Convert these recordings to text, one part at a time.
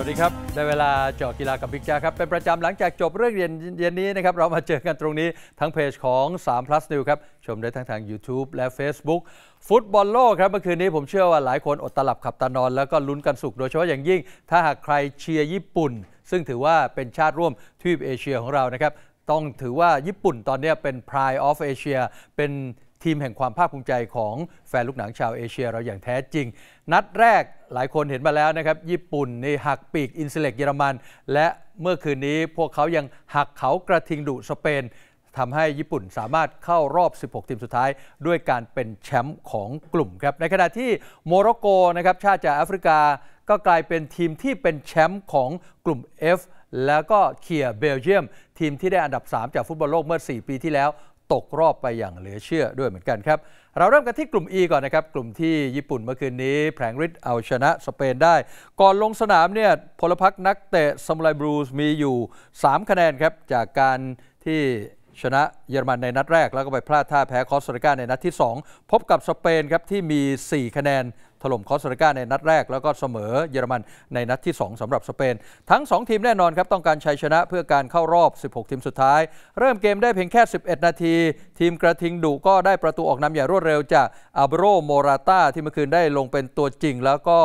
สวัสดีครับได้เวลาเจาะกีฬากับพิกจาครับ เป็นประจำหลังจากจบเรื่องเรียนเย็นนี้นะครับ เรามาเจอกันตรงนี้ทั้งเพจของ 3 plus new ครับ ชมได้ทั้งทาง YouTube และ Facebook ฟุตบอลโลกครับเมื่อคืนนี้ผมเชื่อว่าหลายคนอดตลับขับตานอน แล้วก็ลุ้นกันสุขโดยเฉพาะอย่างยิ่ง ถ้าหากใครเชียร์ญี่ปุ่น ซึ่งถือว่าเป็นชาติร่วมทวีปเอเชียของเรานะครับต้องถือว่าญี่ปุ่นตอนนี้เป็น pride of Asia เป็นทีมแห่งความภาคภูมิใจของแฟนลูกหนังชาวเอเชียเราอย่างแท้จริง นัดแรกหลายคนเห็นมาแล้วนะครับญี่ปุ่นในหักปีกอินเสเลกเยอรมัน และเมื่อคืนนี้พวกเขายังหักเขากระทิงดุสเปนทำให้ญี่ปุ่นสามารถเข้ารอบ 16 ทีมสุดท้าย ด้วยการเป็นแชมป์ของกลุ่มครับในขณะที่โมร็อกโกนะครับชาติจากแอฟริกาก็กลายเป็นทีมที่เป็นแชมป์ของกลุ่ม F แล้วก็เคียร์เบลเยียมทีมที่ได้อันดับ 3 จากฟุตบอลโลกเมื่อ 4 ปีที่แล้วตกรอบไปอย่างเหลือเชื่อด้วยเหมือนกันครับเราเริ่มกันที่กลุ่ม E ก่อนนะครับกลุ่มที่ญี่ปุ่นเมื่อคืนนี้ แผงฤทธิ์เอาชนะสเปนได้ ก่อนลงสนามเนี่ยพลพักนักเตะซามูไรบรูสมีอยู่ 3 คะแนนครับจากการที่ชนะเยอรมันในนัดแรก แล้วก็ไปพลาดท่าแพ้คอสตาริกาในนัดที่ 2 พบกับสเปนครับที่มี 4 คะแนนถล่มคอสตาริกาในนัดแรกแล้วก็เสมอเยอรมันในนัดที่ 2สำหรับสเปนทั้ง 2 ทีมแน่นอนครับ ต้องการชัยชนะเพื่อการเข้ารอบ 16 ทีมสุดท้าย เริ่มเกมได้เพียงแค่ 11 นาที ทีมกระทิงดุก็ได้ประตูออกนำอย่างรวดเร็วจากอาบโรโมราตาที่เมื่อคืนได้ลงเป็นตัวจริง แล้วก็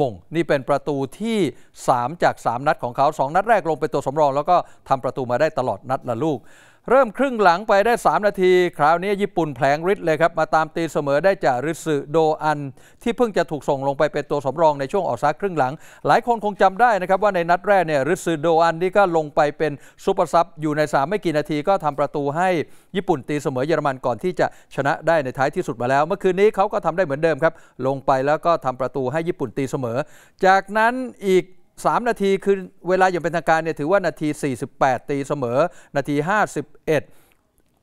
มงนี่เป็นประตูที่ 3 จาก 3 นัดของเขา 2 นัดแรกลงเป็นตัวสำรอง แล้วก็ทำประตูมาได้ตลอดนัดละลูกเริ่มครึ่งหลังไปได้ 3 นาที คราวนี้ญี่ปุ่นแผลงฤทธิ์เลยครับมาตามตีเสมอได้จากริสุโดอัน ที่เพิ่งจะถูกส่งลงไปเป็นตัวสำรองในช่วงออกซักครึ่งหลัง หลายคนคงจำได้นะครับว่าในนัดแรกเนี่ยริสุโดอันนี่ก็ลงไปเป็นซูเปอร์ซับอยู่ใน3ไม่กี่นาทีก็ทำประตูให้ญี่ปุ่นตีเสมอเยอรมันก่อนที่จะชนะได้ในท้ายที่สุดมาแล้วเมื่อคืนนี้เขาก็ทำได้เหมือนเดิมครับ ลงไปแล้วก็ทำประตูให้ญี่ปุ่นตีเสมอ จากนั้นอีก3 นาทีคือเวลาอย่างเป็นทางการเนี่ยถือว่านาที 48 ตีเสมอนาที 51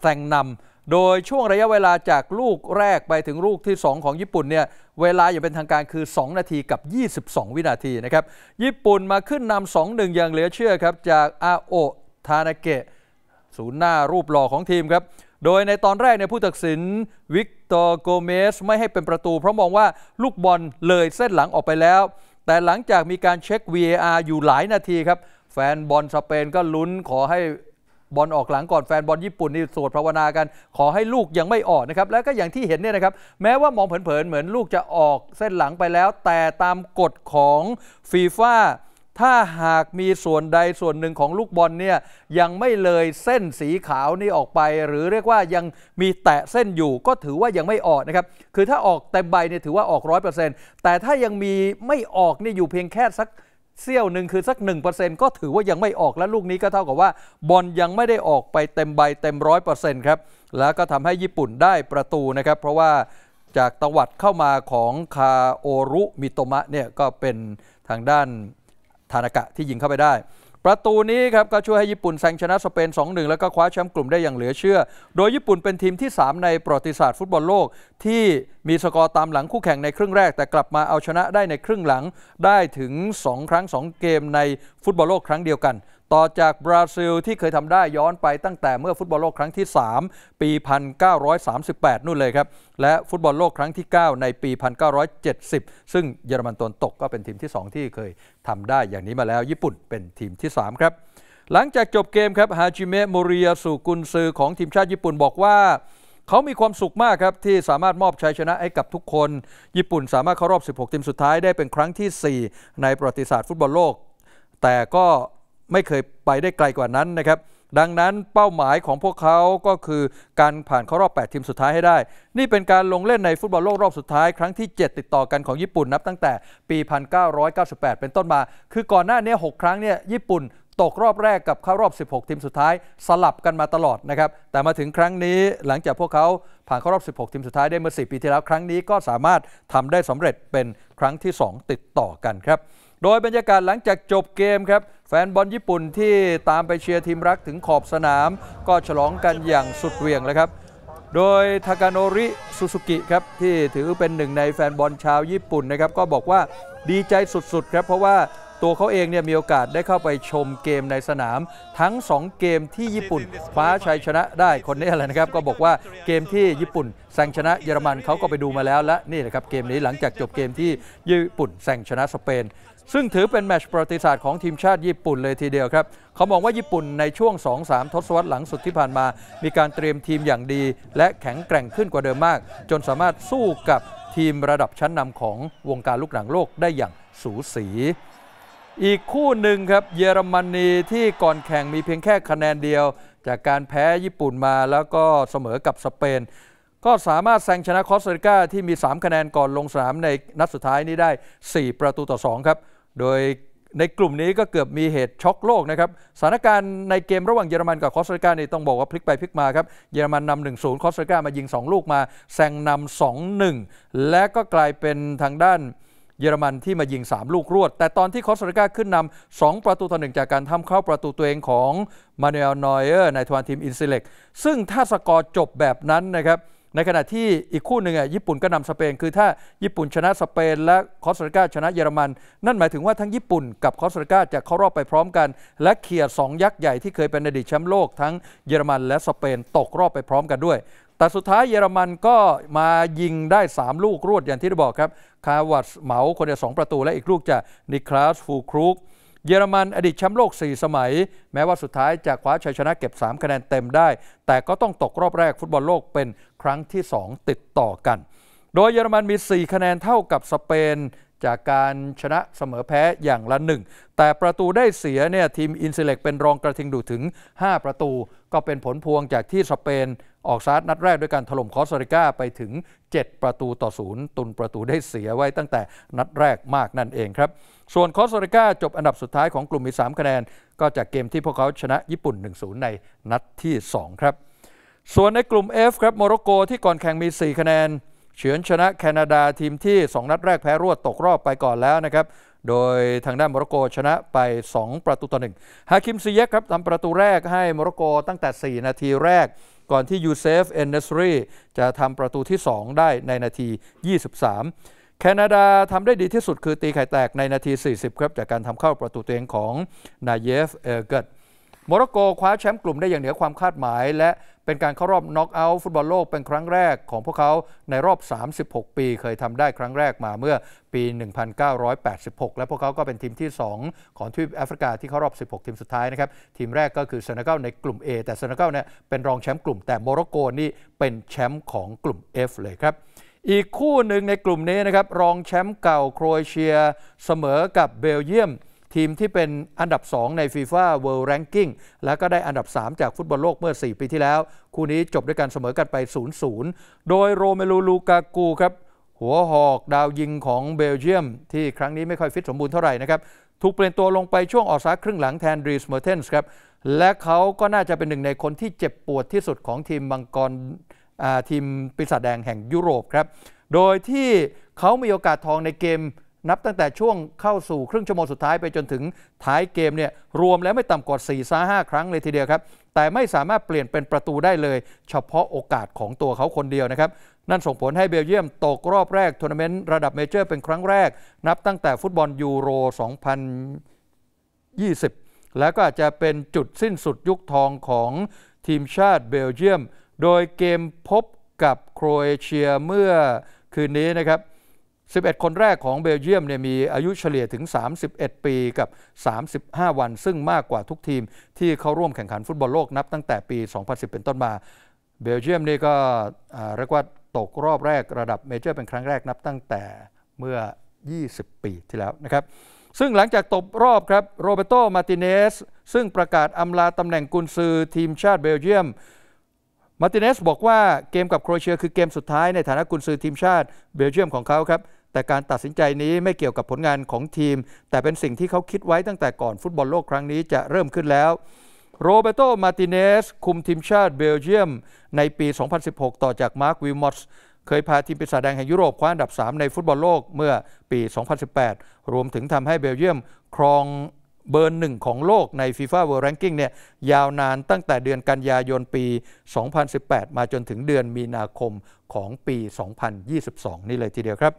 แต่งนำโดยช่วงระยะเวลาจากลูกแรกไปถึงลูกที่ 2 ของญี่ปุ่นเนี่ยเวลาอย่างเป็นทางการคือ 2 นาทีกับ 22 วินาทีนะครับญี่ปุ่นมาขึ้นนำ2-1อย่างเหลือเชื่อครับจากอาโอทานาเกะศูนย์หน้ารูปหล่อของทีมครับโดยในตอนแรกเนี่ยผู้ตัดสินวิกตอร์โกเมสไม่ให้เป็นประตูเพราะมองว่าลูกบอลเลยเส้นหลังออกไปแล้วแต่หลังจากมีการเช็ค VAR อยู่หลายนาทีครับ แฟนบอลสเปนก็ลุ้นขอให้บอลออกหลังก่อน แฟนบอลญี่ปุ่นนี่สวดภาวนากัน ขอให้ลูกยังไม่ออกนะครับ แล้วก็อย่างที่เห็นเนี่ยนะครับ แม้ว่ามองเผินๆเหมือนลูกจะออกเส้นหลังไปแล้ว แต่ตามกฎของฟีฟ่าถ้าหากมีส่วนใดส่วนหนึ่งของลูกบอลเนี่ยยังไม่เลยเส้นสีขาวนี่ออกไป หรือเรียกว่ายังมีแตะเส้นอยู่ก็ถือว่ายังไม่ออกนะครับคือถ้าออกเต็มใบเนี่ยถือว่าออกร้อยเปอร์เซ็นต์แต่ถ้ายังมีไม่ออกนี่อยู่เพียงแค่สักเซี่ยวหนึ่งคือสัก 1%ก็ถือว่ายังไม่ออกและลูกนี้ก็เท่ากับว่า บอลยังไม่ได้ออกไปเต็มใบเต็มร้อยเปอร์เซ็นต์ครับแล้วก็ทำให้ญี่ปุ่นได้ประตูนะครับเพราะว่าจากตวัดเข้ามาของคาโอรุมิโตมะเนี่ยก็เป็นทางด้านทานากะที่ยิงเข้าไปได้ ประตูนี้ครับก็ช่วยให้ญี่ปุ่นแซงชนะสเปน 2-1 แล้วก็คว้าแชมป์กลุ่มได้อย่างเหลือเชื่อ โดยญี่ปุ่นเป็นทีมที่ 3 ในประวัติศาสตร์ ฟุตบอลโลก ที่มีสกอร์ตามหลังคู่แข่งในครึ่งแรก แต่กลับมาเอาชนะได้ในครึ่งหลังได้ถึง 2 ครั้ง 2 เกมในฟุตบอลโลกครั้งเดียวกันต่อจากบราซิลที่เคยทำได้ย้อนไปตั้งแต่เมื่อฟุตบอลโลกครั้งที่ 3 ปี 1938 นู่นเลยครับและฟุตบอลโลกครั้งที่ 9 ในปี 1970 ซึ่งเยอรมันตนตกก็เป็นทีมที่ 2 ที่เคยทำได้อย่างนี้มาแล้ว ญี่ปุ่นเป็นทีมที่3ครับหลังจากจบเกมครับฮาจิเมะโมริยาสุกุนซือของทีมชาติญี่ปุ่นบอกว่า เขามีความสุขมากครับที่สามารถมอบชัยชนะให้กับทุกคน ญี่ปุ่นสามารถเข้ารอบ 16 ทีมสุดท้ายได้เป็นครั้งที่ 4 ในประวัติศาสตร์ฟุตบอลโลก แต่ก็ไม่เคยไปได้ไกลกว่านั้นนะครับ ดังนั้นเป้าหมายของพวกเขาก็คือการผ่านเข้ารอบ 8 ทีมสุดท้ายให้ได้ นี่เป็นการลงเล่นในฟุตบอลโลกรอบสุดท้าย ครั้งที่7ติดต่อกันของญี่ปุ่นนับตั้งแต่ปี 1998เป็นต้นมา คือก่อนหน้านี้ 6 ครั้งเนี่ยญี่ปุ่นตกรอบแรกกับเข้ารอบ 16 ทีมสุดท้ายสลับกันมาตลอดนะครับ แต่มาถึงครั้งนี้หลังจากพวกเขาผ่านเข้ารอบ 16ทีมสุดท้ายได้เมื่อ4ปีที่แล้วครั้งนี้ก็สามารถทำได้สำเร็จเป็นครั้งที่ 2 ติดต่อกันครับโดยบรรยากาศหลังจากจบเกมครับแฟนบอลญี่ปุ่นที่ตามไปเชียร์ทีมรักถึงขอบสนาม ก็ฉลองกันอย่างสุดเวียงเลยครับ โดยทากาโนริซูซูกิครับ ที่ถือเป็นหนึ่งในแฟนบอลชาวญี่ปุ่นนะครับ ก็บอกว่าดีใจสุดๆครับเพราะว่าตัวเขาเองเนี่ยมีโอกาสได้เข้าไปชมเกมในสนาม ทั้ง2เกมที่ญี่ปุ่นคว้าชัยชนะได้คนนี้แหละนะครับก็บอกว่าเกมที่ญี่ปุ่นแซงชนะเยอรมันเขาก็ไปดูมาแล้ว และนี่แหละครับเกมนี้หลังจากจบเกมที่ญี่ปุ่นแซงชนะสเปน ซึ่งถือเป็นแมตช์ประวัติศาสตร์ ของทีมชาติญี่ปุ่นเลยทีเดียวครับ เขามองว่าญี่ปุ่นในช่วง2-3ทศวรรษหลังสุดที่ผ่านมา มีการเตรียมทีมอย่างดีและแข็งแกร่งขึ้นกว่าเดิมมาก จนสามารถสู้กับทีมระดับชั้นนำของวงการลูกหนังโลกได้อย่างสูสีอีกคู่หนึ่งครับเยอรมนีที่ก่อนแข่งมีเพียงแค่คะแนนเดียว จากการแพ้ญี่ปุ่นมาแล้วก็เสมอกับสเปน ก็สามารถแซงชนะคอสตาริกาที่มี 3 คะแนนก่อนลงสนามในนัดสุดท้ายนี้ได้ 4 ประตูต่อ 2 ครับ โดยในกลุ่มนี้ก็เกือบมีเหตุช็อกโลกนะครับสถานการณ์ในเกมระหว่างเยอรมันกับคอสตาริกานี่ต้องบอกว่า พลิกไปพลิกมาครับเยอรมันนำหนึ่งศูนย์คอสตาริกามายิง 2 ลูกมาแซงนำสองหนึ่งและก็กลายเป็นทางด้านเยอรมันที่มายิง3 ลูกรวด แต่ตอนที่คอสตาริกาขึ้นนำ2ประตูต่อหนึ่ง จากการทำเข้าประตูตัวเองของมานูเอลนอยเออร์ในทวารทีมอินซิเล็กซึ่งถ้าสกอร์จบแบบนั้นนะครับในขณะที่อีกคู่หนึ่งอ่ะญี่ปุ่นก็นำสเปน คือถ้าญี่ปุ่นชนะสเปน และคอสตาริกาชนะเยอรมัน นั่นหมายถึงว่าทั้งญี่ปุ่นกับคอสตาริกาจะเข้ารอบไปพร้อมกัน และเขี่ยสองยักษ์ใหญ่ที่เคยเป็นอดีตแชมป์โลก ทั้งเยอรมันและสเปนตกรอบไปพร้อมกันด้วยแต่สุดท้ายเยอรมันก็มายิงได้ 3 ลูกรวดอย่างที่ได้บอกครับ คาวัตเหมาคนเดียวสประตู และอีกลูกจากนิคลาสฟูครุกเยอรมันอดีตแชมป์โลก 4 สมัย แม้ว่าสุดท้ายจะคว้าชัยชนะเก็บ 3 คะแนนเต็มได้ แต่ก็ต้องตกรอบแรกฟุตบอลโลกเป็นครั้งที่ 2 ติดต่อกัน โดยเยอรมันมี 4 คะแนนเท่ากับสเปนจากการชนะเสมอแพ้อย่างละหนึ่งแต่ประตูได้เสียเนี่ยทีมอินซเล็กเป็นรองกระทิงดูถึง 5 ประตู ก็เป็นผลพวงจากที่สเปนออกซาร์นัดแรกด้วยการถล่มคอสตาริกาไปถึง 7 ประตูต่อศูนย์ตุนประตูได้เสียไว้ตั้งแต่นัดแรกมากนั่นเองครับส่วนคอสตาริกาจบอันดับสุดท้ายของกลุ่มมี 3 คะแนน ก็จากเกมที่พวกเขาชนะญี่ปุ่น1-0ในนัดที่ 2 ครับ ส่วนในกลุ่ม F ครับโมร็อกโกที่ก่อนแข่งมี4 คะแนนเฉือนชนะแคนาดาทีมที่ 2 นัดแรกแพ้รวดตกรอบไปก่อนแล้วนะครับ โดยทางด้านโมร็อกโกชนะไป 2 ประตูต่อหนึ่งฮาคิมซีเยกครับทำประตูแรกให้โมร็อกโกตั้งแต่ 4 นาทีแรก ก่อนที่ยูเซฟเอนเนสรีจะทำประตูที่ 2 ได้ในนาที 23แคนาดาทำได้ดีที่สุดคือตีไข่แตกในนาที 40 ครับ จากการทำเข้าประตูตัวเองของนายเยฟเอเกตโมร็อกโกคว้าแชมป์กลุ่มได้อย่างเหนือความคาดหมาย และเป็นการเข้ารอบน็อกเอาท์ฟุตบอลโลก เป็นครั้งแรกของพวกเขาในรอบ 36 ปี เคยทำได้ครั้งแรกมาเมื่อปี 1986 และพวกเขาก็เป็นทีมที่ 2 ของทวีปแอฟริกาที่เข้ารอบ 16 ทีมสุดท้ายนะครับทีมแรกก็คือเซนกกลในกลุ่ม A แต่เซนกกลเนี่ยเป็นรองแชมป์กลุ่มแต่โมร็อกโกนี่เป็นแชมป์ของกลุ่ม F เลยครับอีกคู่หนึ่งในกลุ่มนี้นะครับรองแชมป์เก่าโครเอเชียเสมอกับเบลเยียมทีมที่เป็นอันดับ 2 ใน FIFA World Ranking แล้วก็ได้อันดับ 3 จากฟุตบอลโลกเมื่อ 4 ปีที่แล้ว คู่นี้จบด้วยการเสมอกันไป 0-0 โดยโรเมลูลูกากูครับหัวหอกดาวยิงของเบลเยียมที่ครั้งนี้ไม่ค่อยฟิตสมบูรณ์เท่าไหร่นะครับถูกเปลี่ยนตัวลงไปช่วงออกัาครึ่งหลังแทนรีสเมอร์เทนส์ครับและเขาก็น่าจะเป็นหนึ่งในคนที่เจ็บปวดที่สุดของทีมมังกรทีมปีศาจแดงแห่งยุโรปครับโดยที่เขามีโอกาสทองในเกมนับตั้งแต่ช่วงเข้าสู่ครึ่งชั่วโมงสุดท้ายไปจนถึงท้ายเกมเนี่ยรวมแล้วไม่ต่ำกว่า4ี่ซาห้าครั้งเลยทีเดียวครับ แต่ไม่สามารถเปลี่ยนเป็นประตูได้เลย เฉพาะโอกาสของตัวเขาคนเดียวนะครับ นั่นส่งผลให้เบลเยียมตกรอบแรกทัวร์นาเมนต์ระดับเมเจอร์เป็นครั้งแรก นับตั้งแต่ฟุตบอลยูโร 2020 แล้วก็อาจจะเป็นจุดสิ้นสุดยุคทองของทีมชาติเบลเยียมโดยเกมพบกับโครเอเชียเมื่อคืนนี้นะครับ11 คนแรกของเบลเยียมเนี่ยมีอายุเฉลี่ยถึง 31 ปีกับ 35 วัน ซึ่งมากกว่าทุกทีมที่เข้าร่วมแข่งขันฟุตบอลโลกนับตั้งแต่ปี 2010 เป็นต้นมา เบลเยียมนี่ก็เรียกว่าตกรอบแรกระดับเมเจอร์ เป็นครั้งแรกนับตั้งแต่เมื่อ 20 ปีที่แล้วนะครับซึ่งหลังจากตกรอบครับโรเบโต มาติเนสซึ่งประกาศอำลาตำแหน่งกุนซือทีมชาติเบลเยียมมาติเนสบอกว่าเกมกับโครเอเชียคือเกมสุดท้ายในฐานะกุนซือทีมชาติเบลเยียมของเขาครับแต่การตัดสินใจนี้ไม่เกี่ยวกับผลงานของทีม แต่เป็นสิ่งที่เขาคิดไว้ตั้งแต่ก่อนฟุตบอลโลกครั้งนี้จะเริ่มขึ้นแล้วโรเบโต มาติเนส คุมทีมชาติเบลเยียมในปี 2016 ต่อจากมาร์ควิมอสเคยพาทีมไปสแาดงแห่งยุโรปคว้าอันดับ 3 ในฟุตบอลโลกเมื่อปี 2018 รวมถึงทำให้เบลเยียมครองเบอร์หนึ่งของโลกใน FIFA World Ranking เนี่ยยาวนานตั้งแต่เดือนกันยายนปี 2018 มาจนถึงเดือนมีนาคมของปี 2022 นี่เลยทีเดียวครับ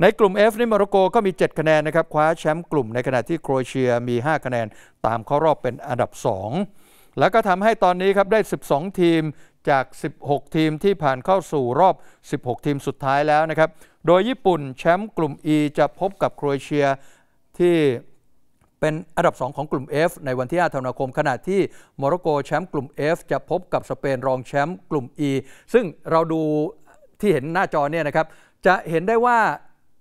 ในกลุ่ม F นี่มาร็อกโกก็มี 7 คะแนนนะครับคว้าแชมป์กลุ่มในขณะที่โครเอเชียมี 5 คะแนนตามเข้ารอบเป็นอันดับ 2 แล้วก็ทำให้ตอนนี้ครับได้ 12 ทีมจาก 16 ทีมที่ผ่านเข้าสู่รอบ 16 ทีมสุดท้ายแล้วนะครับ โดยญี่ปุ่นแชมป์กลุ่ม E จะพบกับโครเอเชียที่เป็นอันดับ 2 ของกลุ่ม F ในวันที่5ธันวาคม ขณะที่โมร็อกโกแชมป์กลุ่ม F จะพบกับสเปนรองแชมป์กลุ่ม E ซึ่งเราดูที่เห็นหน้าจอเนี่ยนะครับจะเห็นได้ว่า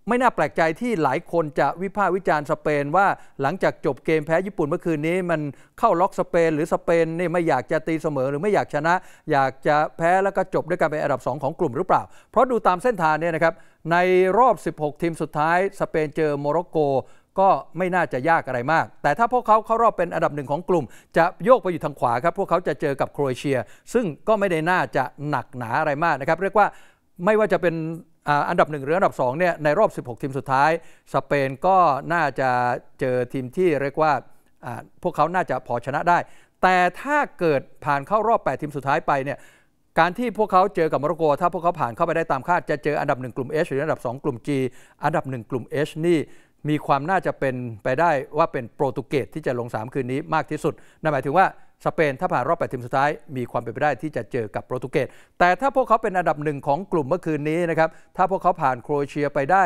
ไม่น่าแปลกใจที่หลายคนจะวิพากษ์วิจารณ์สเปนว่าหลังจากจบเกมแพ้ญี่ปุ่นเมื่อคืนนี้มันเข้าล็อกสเปน หรือสเปนนี่ไม่อยากจะตีเสมอหรือไม่อยากชนะ อยากจะแพ้แล้วก็จบด้วยการเป็นอันดับ 2 ของกลุ่มหรือเปล่า เพราะดูตามเส้นทางเนี่ยนะครับในรอบ 16 ทีมสุดท้ายสเปนเจอโมร็อกโกก็ไม่น่าจะยากอะไรมาก แต่ถ้าพวกเขาเข้ารอบเป็นอันดับหนึ่งของกลุ่ม จะโยกไปอยู่ทางขวาครับ พวกเขาจะเจอกับโครเอเชีย ซึ่งก็ไม่ได้น่าจะหนักหนาอะไรมากนะครับเรียกว่าไม่ว่าจะเป็นอันดับหนึ่งหรืออันดับ2เนี่ยในรอบ 16 ทีมสุดท้าย สเปนก็น่าจะเจอทีมที่เรียกว่าพวกเขาน่าจะพอชนะได้ แต่ถ้าเกิดผ่านเข้ารอบ8ทีมสุดท้ายไปเนี่ยการที่พวกเขาเจอกับโมร็อกโก ถ้าพวกเขาผ่านเข้าไปได้ตามคาดจะเจออันดับหนึ่งกลุ่ม H หรืออันดับ 2 กลุ่ม G อันดับ 1 กลุ่ม H นี่มีความน่าจะเป็นไปได้ว่าเป็นโปรตุเกสที่จะลง 3 คืนนี้มากที่สุดนั่นหมายถึงว่าสเปนถ้าผ่านรอบ 8 ทีมสุดท้ายมีความเป็นไปได้ที่จะเจอกับโปรตุเกส แต่ถ้าพวกเขาเป็นอันดับหนึ่งของกลุ่มเมื่อคืนนี้นะครับ ถ้าพวกเขาผ่านโครเอเชียไปได้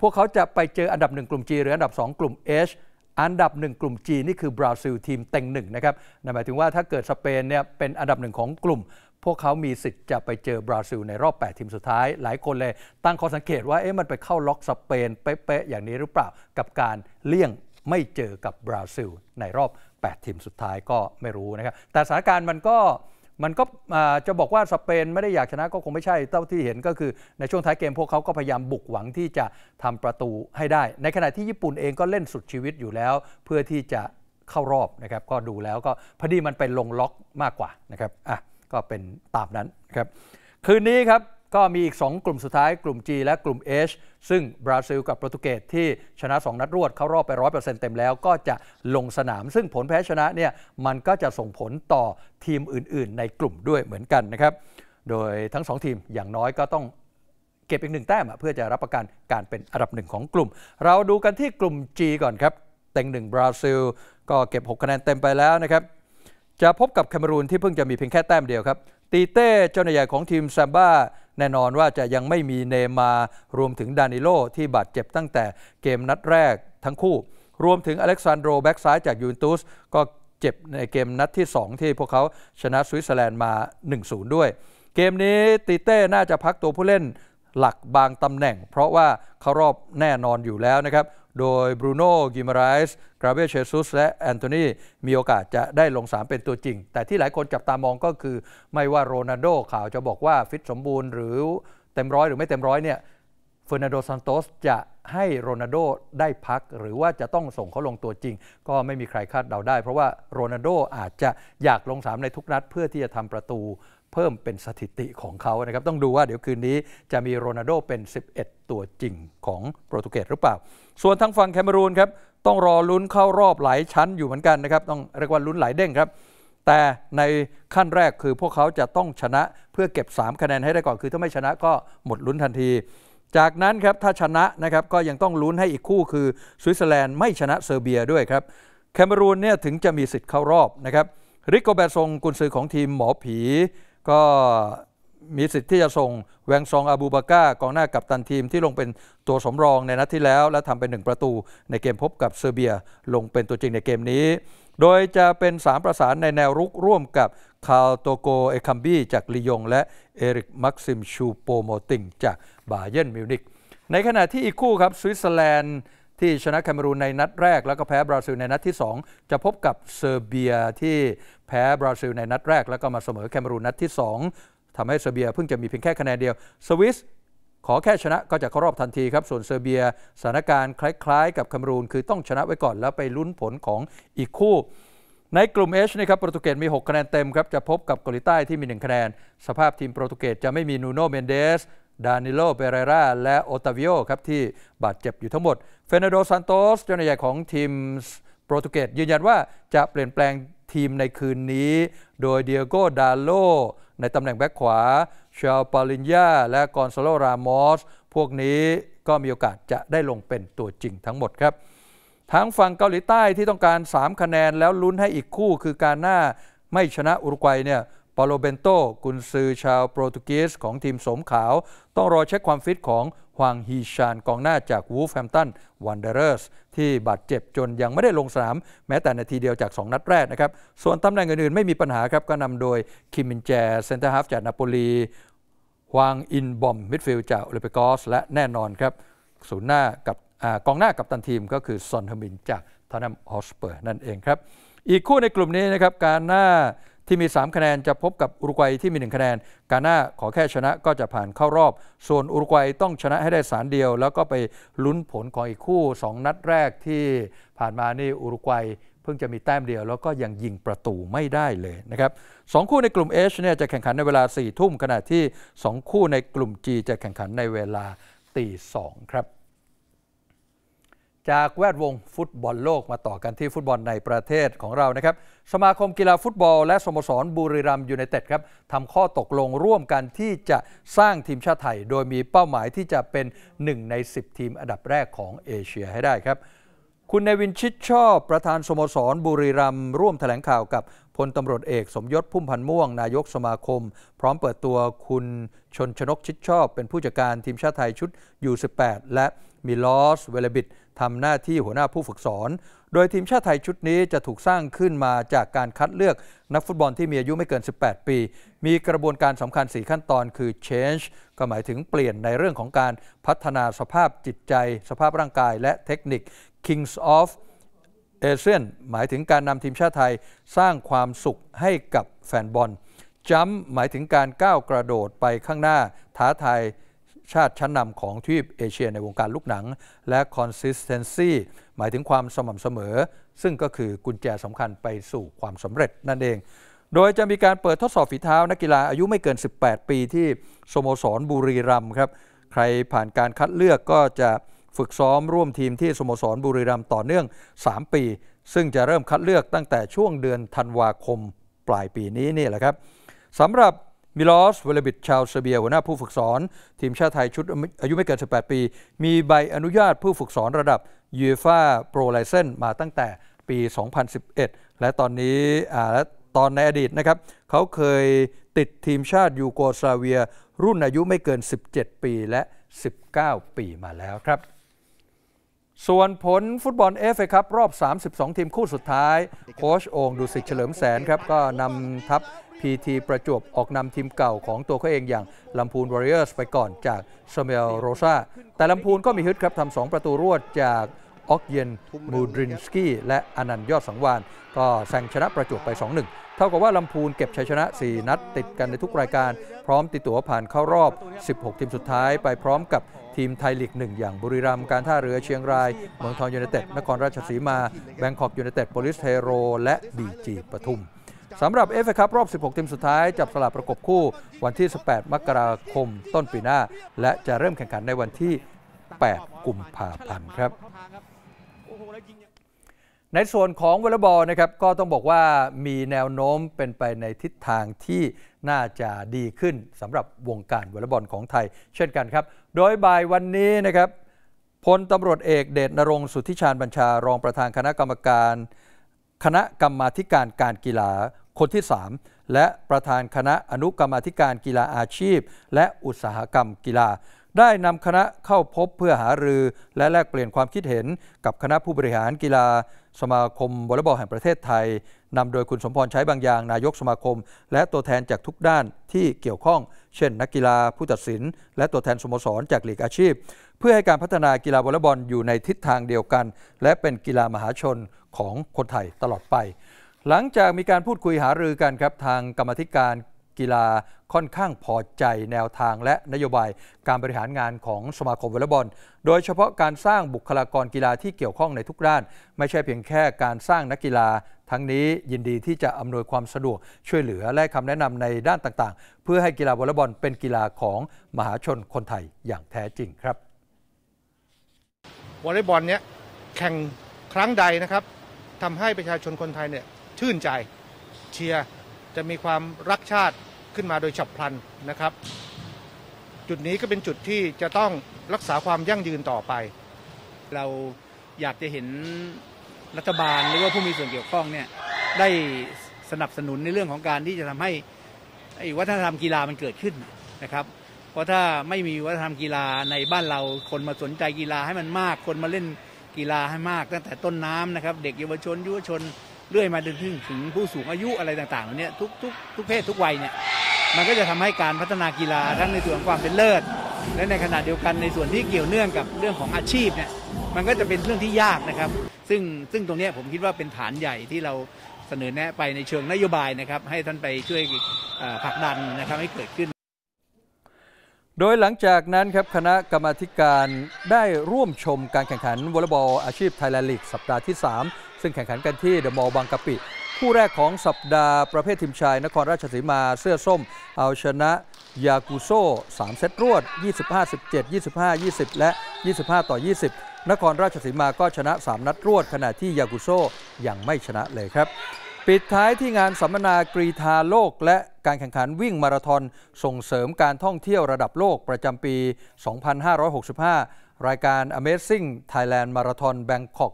พวกเขาจะไปเจออันดับหนึ่งกลุ่ม G หรืออันดับ 2 กลุ่ม H อันดับหนึ่งกลุ่ม G นี่คือบราซิลทีมเต็งหนึ่งนะครับ หมายถึงว่าถ้าเกิดสเปนเนี่ยเป็นอันดับหนึ่งของกลุ่ม พวกเขามีสิทธิ์จะไปเจอบราซิลในรอบ 8 ทีมสุดท้ายหลายคนเลย ตั้งข้อสังเกตว่าเอ๊ะมันไปเข้าล็อกสเปนเป๊ะๆอย่างนี้หรือเปล่ากับการเลี่ยงไม่เจอกับบราซิลในรอบ8 ทีมสุดท้ายก็ไม่รู้นะครับแต่สถานการณ์มันก็มันก็จะบอกว่า สเปน ไม่ได้อยากชนะก็คงไม่ใช่เท่าที่เห็นก็คือในช่วงท้ายเกมพวกเขาก็พยายามบุกหวังที่จะทำประตูให้ได้ ในขณะที่ญี่ปุ่นเองก็เล่นสุดชีวิตอยู่แล้ว เพื่อที่จะเข้ารอบนะครับก็ดูแล้วก็พอดีมันเป็นลงล็อกมากกว่านะครับอ่ะก็เป็นตามนั้นครับ คืนนี้ครับก็มีอีก2กลุ่มสุดท้ายกลุ่ม G และกลุ่ม H ซึ่งบราซิลกับโปรตุเกสที่ชนะ 2 นัดรวดเข้ารอบไป 100%เต็มแล้วก็จะลงสนาม ซึ่งผลแพ้ชนะเนี่ยมันก็จะส่งผลต่อทีมอื่นๆ ในกลุ่มด้วยเหมือนกันนะครับโดยทั้ง 2 ทีมอย่างน้อยก็ต้องเก็บอีกหนึ่งแต้มเพื่อจะรับประกันการเป็นอันดับหนึ่งของกลุ่ม เราดูกันที่กลุ่ม G ก่อนครับเต็งหนึ่งบราซิลก็เก็บ 6 คะแนนเต็มไปแล้วนะครับจะพบกับแคเมรูนที่เพิ่งจะมีเพียงแค่แต้มเดียวครับตีเต้เจ้าหน้าใหญ่ของทีมซมบ้าแน่นอนว่าจะยังไม่มีเนมารวมถึงดานิโลที่บาดเจ็บตั้งแต่เกมนัดแรกทั้งคู่ รวมถึงอเล็กซานโดแบ็กซ้ายจากยูนตุสก็เจ็บในเกมนัดที่ 2 ที่พวกเขาชนะสวิตเซอร์แลนด์มา 1-0 ด้วย เกมนี้ติเต้น่าจะพักตัวผู้เล่นหลักบางตำแหน่ง เพราะว่าเขารอบแน่นอนอยู่แล้วนะครับโดยบรูโน่กิมาราสกราเบียเชซุสและแอนโทนีมีโอกาสจะได้ลงสามเป็นตัวจริง แต่ที่หลายคนจับตามองก็คือไม่ว่าโรนัลโดข่าวจะบอกว่าฟิตสมบูรณ์หรือเต็มร้อยหรือไม่เต็มร้อยเนี่ยเฟอร์นันโดซันโตสจะให้โรนัลโดได้พัก หรือว่าจะต้องส่งเขาลงตัวจริง ก็ไม่มีใครคาดเดาได้เพราะว่าโรนัลโดอาจจะอยากลงสามในทุกนัดเพื่อที่จะทำประตูเพิ่มเป็นสถิติของเขานะครับ ต้องดูว่าเดี๋ยวคืนนี้จะมีโรนัลโดเป็น 11 ตัวจริงของโปรตุเกสหรือเปล่า ส่วนทางฝั่งแคนเบรูนครับต้องรอลุ้นเข้ารอบหลายชั้นอยู่เหมือนกันนะครับ ต้องเรียกว่าลุ้นหลายเด้งครับ แต่ในขั้นแรกคือพวกเขาจะต้องชนะเพื่อเก็บ 3 คะแนนให้ได้ก่อน คือถ้าไม่ชนะก็หมดลุ้นทันที จากนั้นครับถ้าชนะนะครับก็ยังต้องลุ้นให้อีกคู่ คือสวิตเซอร์แลนด์ไม่ชนะเซอร์เบียด้วยครับ แคนเบรูนเนี่ยถึงจะมีสิทธิ์เข้ารอบนะครับ ริโกแบทรงกุนซือของทีมหมอผีก็มีสิทธิ์ที่จะส่งแวงซองอาบูบาก้ากองหน้ากับตันทีมที่ลงเป็นตัวสมรองในนัดที่แล้ว และทำเป็น1ประตูในเกมพบกับเซอร์เบียลงเป็นตัวจริงในเกมนี้ โดยจะเป็น3ประสานในแนวรุกร่วมกับคาลโตโกเอคัมบี้จากลียง และเอริกมักซิมชูโปโมติงจากบาเยนมิวนิกในขณะที่อีกคู่ครับสวิตเซอร์แลนด์ที่ชนะแคนมรูนในนัดแรกแล้วก็แพ้บราซิลในนัดที่ 2 จะพบกับเซอร์เบียที่แพ้บราซิลในนัดแรก แล้วก็มาเสมอแคนมรูนนัดที่ 2 ทำให้เซอร์เบียเพิ่งจะมีเพียงแค่คะแนนเดียวสวิสขอแค่ชนะก็จะเข้ารอบทันทีครับ ส่วนเซอร์เบียสถานการณ์คล้ายๆกับคัมรูนคือต้องชนะไว้ก่อนแล้วไปลุ้นผลของอีกคู่ ในกลุ่ม H นะครับโปรตุเกสมี6คะแนนเต็มครับจะพบกับเกาหลีใต้ที่มี1คะแนนสภาพทีมโปรตุเกสจะไม่มีนูโนเมนเดสดานิโลเปเรรา และโอตาวิโอครับที่บาดเจ็บอยู่ทั้งหมด เฟเนโดซานโตสเจ้าหน้าที่ของทีมโปรตุเกสยืนยันว่าจะเปลี่ยนแปลงทีมในคืนนี้ โดยเดียโกดาโลในตำแหน่งแบ็คขวา ชาลปาลินยาและกอนซาโล รามอส พวกนี้ก็มีโอกาสจะได้ลงเป็นตัวจริงทั้งหมดครับ ทางฝั่งเกาหลีใต้ที่ต้องการ 3 คะแนน แล้วลุ้นให้อีกคู่คือการหน้าไม่ชนะอุรุกวัยเนี่ยปาโลเบนโตกุนซือชาวโปรตุเกสของทีมสมขาว ต้องรอเช็คความฟิตของฮวังฮีชานกองหน้าจากวูฟแฮมตันวันเดอร์สที่บาดเจ็บจนยังไม่ได้ลงสนาม แม้แต่นาทีเดียวจาก 2 นัดแรกนะครับส่วนตำแหน่งอื่นๆ ไม่มีปัญหาครับก็นำโดยคิมมินแจเซนเตอร์ฮาฟจากนาโปลีฮวังอินบอมมิดฟิลด์จากโอลิเปกอสและแน่นอนครับศูนย์หน้ากับอกองหน้ากับตันทีมก็คือซอนเฮมินจากทานัมฮอสเปอร์ นั่นเองครับอีกคู่ในกลุ่มนี้นะครับการหน้าที่มี 3 คะแนนจะพบกับอุรุกวัยที่มี 1 คะแนน กาหน้าขอแค่ชนะก็จะผ่านเข้ารอบ ส่วนอุรุกวัยต้องชนะให้ได้สารเดียว แล้วก็ไปลุ้นผลของอีกคู่ 2นัดแรกที่ผ่านมานี่อุรุกวัยเพิ่งจะมีแต้มเดียวแล้วก็ยังยิงประตูไม่ได้เลยนะครับสคู่ในกลุ่ม H เนี่ยจะแข่งขันในเวลา4ี่ทุ่มขณะที่ 2 คู่ในกลุ่ม G จะแข่งขันในเวลาตีสองครับจากแวดวงฟุตบอลโลกมาต่อกันที่ฟุตบอลในประเทศของเรานะครับสมาคมกีฬาฟุตบอลและสโมสรบุรีรัมยูไนเต็ดครับทำข้อตกลงร่วมกันที่จะสร้างทีมชาติไทย โดยมีเป้าหมายที่จะเป็น 1 ใน 10 ทีมอันดับแรกของเอเชียให้ได้ครับ คุณนวินชิดชอบ ประธานสโมสรบุรีรัมร่วมแถลงข่าวกับพลตำรวจเอกสมยศพุ่มพันธ์ม่วงนายกสมาคม พร้อมเปิดตัวคุณชนชนกชิดชอบเป็นผู้จัดการทีมชาติไทยชุดู1 8และมิลอสเวลบิดทำหน้าที่หัวหน้าผู้ฝึกสอน โดยทีมชาติไทยชุดนี้จะถูกสร้างขึ้นมาจากการคัดเลือกนักฟุตบอลที่มีอายุไม่เกิน 18 ปี มีกระบวนการสำคัญ 4 ขั้นตอนคือ change ก็หมายถึงเปลี่ยนในเรื่องของการพัฒนาสภาพจิตใจ สภาพร่างกายและเทคนิค kings of เอเชียนหมายถึงการนำทีมชาติไทยสร้างความสุขให้กับแฟนบอลจัมหมายถึงการก้าวกระโดดไปข้างหน้าท้าทายชาติชั้นนำของทวีปเอเชีย ในวงการลูกหนัง และ consistency หมายถึงความสม่ำเสมอ ซึ่งก็คือกุญแจสำคัญไปสู่ความสำเร็จนั่นเอง โดยจะมีการเปิดทดสอบฝีเท้า นักกีฬาอายุไม่เกิน 18 ปีที่ สโมสรบุรีรัมย์ครับใครผ่านการคัดเลือกก็จะฝึกซ้อมร่วมทีมที่สโมสรบุรีรัมย์ต่อเนื่อง 3 ปี ซึ่งจะเริ่มคัดเลือกตั้งแต่ช่วงเดือนธันวาคมปลายปีนี้นี่แหละครับสำหรับมิลอสเวลบิดชาวเซเบียหัวหน้าผู้ฝึกสอนทีมชาติไทยชุดอายุไม่เกิน 18 ปี มีใบอนุญาตผู้ฝึกสอนระดับยูฟ่าโปรไลเซนมาตั้งแต่ปี 2011 และตอนนี้และตอนในอดีตนะครับเขาเคยติดทีมชาติยูโกสลาเวียรุ่นอายุไม่เกิน 17 ปีและ 19 ปีมาแล้วครับส่วนผลฟุตบอลเอฟเอครับรอบ 32 ทีมคู่สุดท้าย โคชโอ่งดุสิตเฉลิมแสนครับ ก็นำทัพพีทีประจวบออกนำทีมเก่าของตัวเขาเองอย่างลำพูนวอริเออร์สไปก่อนจากซเมลโรซาแต่ลำพูนก็มีฮึดครับทำสองประตูรวดจากออกเยนมูดรินสกี้ และอนันต์ยอดสังวานก็แซงชนะประจวบไป2-1เท่ากับว่าลำพูนเก็บชัยชนะ 4นัดติดกันในทุกรายการพร้อมติดตัวผ่านเข้ารอบ 16 ทีมสุดท้ายไปพร้อมกับทีมไทยลีกหนึ่งอย่างบุรีรัมย์การท่าเรือเชียงรายเมืองทองยูเนเต็ดนครราชสีมาแบงคอกยูเนเต็ดโปลิสเทโรและบีจีปทุมสำหรับเอฟเอคัพรอบ 16 ทีมสุดท้าย จับสลากประกบคู่วันที่ 18มกราคมต้นปีหน้า และจะเริ่มแข่งขันในวันที่ 8 กุมภาพันธ์ครับในส่วนของวอลเลย์บอลนะครับก็ต้องบอกว่ามีแนวโน้มเป็นไปในทิศทางที่น่าจะดีขึ้นสำหรับวงการวอลเลย์บอลของไทย เช่นกันครับ โดยบ่ายวันนี้นะครับพลตำรวจเอกเดชนรงสุทธิชาญบัญชารองประธานคณะกรรมการ คณะกรรมาการ การกีฬาคนที่ 3 และประธานคณะอนุกรรมาการกีฬาอาชีพ และอุตสาหกรรมกีฬา ได้นำคณะเข้าพบเพื่อหารือ และแลกเปลี่ยนความคิดเห็นกับคณะผู้บริหารกีฬาสมาคมวอลเลย์บอลแห่งประเทศไทยนำโดยคุณสมพรใช้บางอย่างนายกสมาคม และตัวแทนจากทุกด้านที่เกี่ยวข้อง เช่น นักกีฬาผู้ตัดสิน และตัวแทนสโมสรจากหลีกอาชีพ เพื่อให้การพัฒนากีฬาวอลเลย์บอลอยู่ในทิศทางเดียวกัน และเป็นกีฬามหาชนของคนไทยตลอดไป หลังจากมีการพูดคุยหารือกันครับทางกรรมธิการกีฬาค่อนข้างพอใจแนวทางและนโยบายการบริหารงานของสมาคมวอลเลย์บอลโดยเฉพาะการสร้างบุคลากรกีฬาที่เกี่ยวข้องในทุกด้าน ไม่ใช่เพียงแค่การสร้างนักกีฬาทั้งนี้ยินดีที่จะอำนวยความสะดวกช่วยเหลือและคำแนะนำในด้านต่างๆ เพื่อให้กีฬาวอลเลย์บอลเป็นกีฬาของมหาชนคนไทยอย่างแท้จริงครับวอลเลย์บอลเนี้ยแข่งครั้งใดนะครับทำให้ประชาชนคนไทยเนี่ยชื่นใจเชียร์จะมีความรักชาติขึ้นมาโดยฉับพลันนะครับ จุดนี้ก็เป็นจุดที่จะต้องรักษาความยั่งยืนต่อไป เราอยากจะเห็นรัฐบาลหรือว่าผู้มีส่วนเกี่ยวข้องเนี่ยได้สนับสนุนในเรื่องของการที่จะทำให้วัฒนธรรมกีฬามันเกิดขึ้นนะครับ เพราะถ้าไม่มีวัฒนธรรมกีฬาในบ้านเราคนมาสนใจกีฬาให้มันมาก คนมาเล่นกีฬาให้มากตั้งแต่ต้นน้ำนะครับเด็กเยาวชนยุวชนเรื่อยมาจนถึงถึงผู้สูงอายุอะไรต่างๆ เนี่ยทุกทุกทุกเพศทุกวัยเนี่ยมันก็จะทำให้การพัฒนากีฬาทั้งในส่วนความเป็นเลิศ และในขณะเดียวกันในส่วนที่เกี่ยวเนื่องกับเรื่องของอาชีพเนี่ยมันก็จะเป็นเรื่องที่ยากนะครับซึ่งซึ่งตรงนี้ผมคิดว่าเป็นฐานใหญ่ที่เราเสนอแนะไปในเชิงนโยบายนะครับให้ท่านไปช่วยผลักดันนะครับให้เกิดขึ้น โดยหลังจากนั้นครับคณะกรรมาการได้ร่วมชมการแข่งขันวอลเลย์บอลอาชีพไทยแลนด์ลีกสัปดาห์ที่ 3ซึ่งแข่งขันกันที่เดอะมอลล์บางกะปิ คู่แรกของสัปดาห์ประเภททีมชายนครราชสีมาเสื้อส้ม เอาชนะ ยากูโซ่3เซตรวด 25 17 25 20 และ 25 ต่อ 20 นครราชสีมาก็ชนะ 3 นัดรวด ขณะที่ยากุโซ่ยังไม่ชนะเลยครับ ปิดท้ายที่งานสัมมนากรีธาโลกและการแข่งขันวิ่งมาราธอนส่งเสริมการท่องเที่ยวระดับโลกประจำปี2565รายการ Amazing Thailand Marathon Bangkok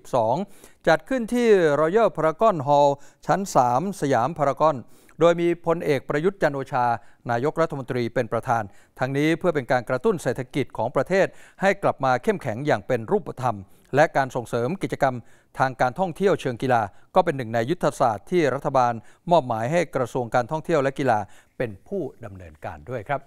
2022 จัดขึ้นที่ Royal Paragon Hall ชั้น 3 สยามพารากอน โดยมีพลเอกประยุทธ์จันโอชานายกรัฐมนตรีเป็นประธาน ทั้งนี้เพื่อเป็นการกระตุ้นเศรษฐกิจของประเทศ ให้กลับมาเข้มแข็งอย่างเป็นรูปธรรม และการส่งเสริมกิจกรรมทางการท่องเที่ยวเชิงกีฬา ก็เป็นหนึ่งในยุทธศาสตร์ที่รัฐบาลมอบหมายให้กระทรวงการท่องเที่ยวและกีฬาเป็นผู้ดำเนินการด้วยครับ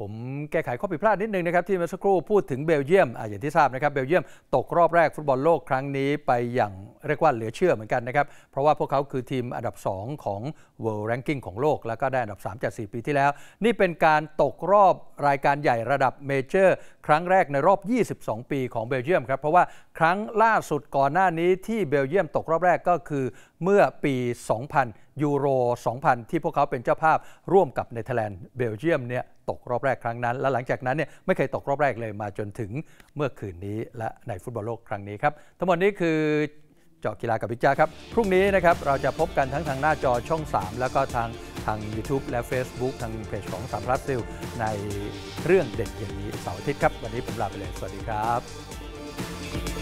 ผมแก้ไขข้อผิดพลาดนิดนึงนะครับ ที่เมื่อสักครู่พูดถึงเบลเยียมออย่างที่ทราบนะครับเบลเยียม ตกรอบแรกฟุตบอลโลกครั้งนี้ไปอย่างเรียกว่าเหลือเชื่อเหมือนกันนะครับ เพราะว่าพวกเขาคือทีมอันดับ 2 ของ World Ranking ของโลกแล้วก็ได้อันดับ3จาก4ปีที่แล้ว นี่เป็นการตกรอบรายการใหญ่ระดับเมเจอร์ ครั้งแรกในรอบ 22 ปีของเบลเยียมครับเพราะว่าครั้งล่าสุดก่อนหน้านี้ที่เบลเยียมตกรอบแรกก็คือเมื่อปี 2000ยูโร 2000 ที่พวกเขาเป็นเจ้าภาพร่วมกับเนเธอร์แลนด์เบลเยียมเนี่ยตกรอบแรกครั้งนั้น และหลังจากนั้นเนี่ยไม่เคยตกรอบแรกเลยมาจนถึงเมื่อคืนนี้และในฟุตบอลโลกครั้งนี้ครับ ทั้งหมดนี้คือเจาะกีฬากับพิจาครับ พรุ่งนี้นะครับเราจะพบกันทั้งทางหน้าจอช่อง 3 แล้วก็ทางทาง YouTube และ Facebook ทางเพจของสามรัฐซิลในเรื่องเด็ดอย่างนี้เสาร์อาทิตย์ครับ วันนี้ผมลาไปเลยสวัสดีครับ